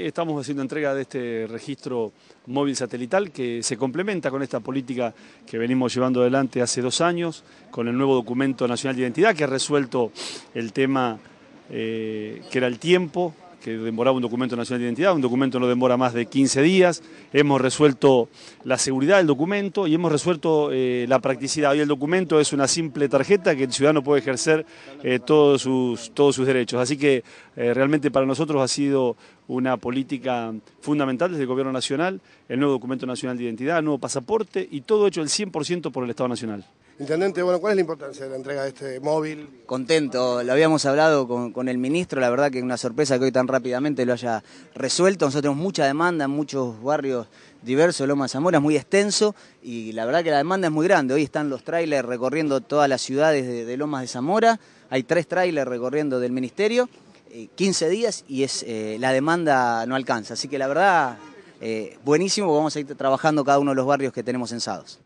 Eh, estamos haciendo entrega de este registro móvil satelital que se complementa con esta política que venimos llevando adelante hace dos años, con el nuevo documento nacional de identidad que ha resuelto el tema eh, que era el tiempo, que demoraba un documento nacional de identidad, un documento no demora más de 15 días, hemos resuelto la seguridad del documento y hemos resuelto eh, la practicidad. Hoy el documento es una simple tarjeta que el ciudadano puede ejercer eh, todos, sus, derechos. Así que eh, realmente para nosotros ha sido una política fundamental desde el Gobierno Nacional, el nuevo documento nacional de identidad, el nuevo pasaporte y todo hecho el 100% por el Estado Nacional. Intendente, bueno, ¿cuál es la importancia de la entrega de este móvil? Contento, lo habíamos hablado con, el ministro, la verdad que es una sorpresa que hoy tan rápidamente lo haya resuelto. Nosotros tenemos mucha demanda en muchos barrios diversos, de Zamora es muy extenso y la verdad que la demanda es muy grande. Hoy están los trailers recorriendo todas las ciudades de, Lomas de Zamora, hay tres trailers recorriendo del ministerio, 15 eh, días y es eh, la demanda no alcanza. Así que la verdad, eh, buenísimo, vamos a ir trabajando cada uno de los barrios que tenemos censados.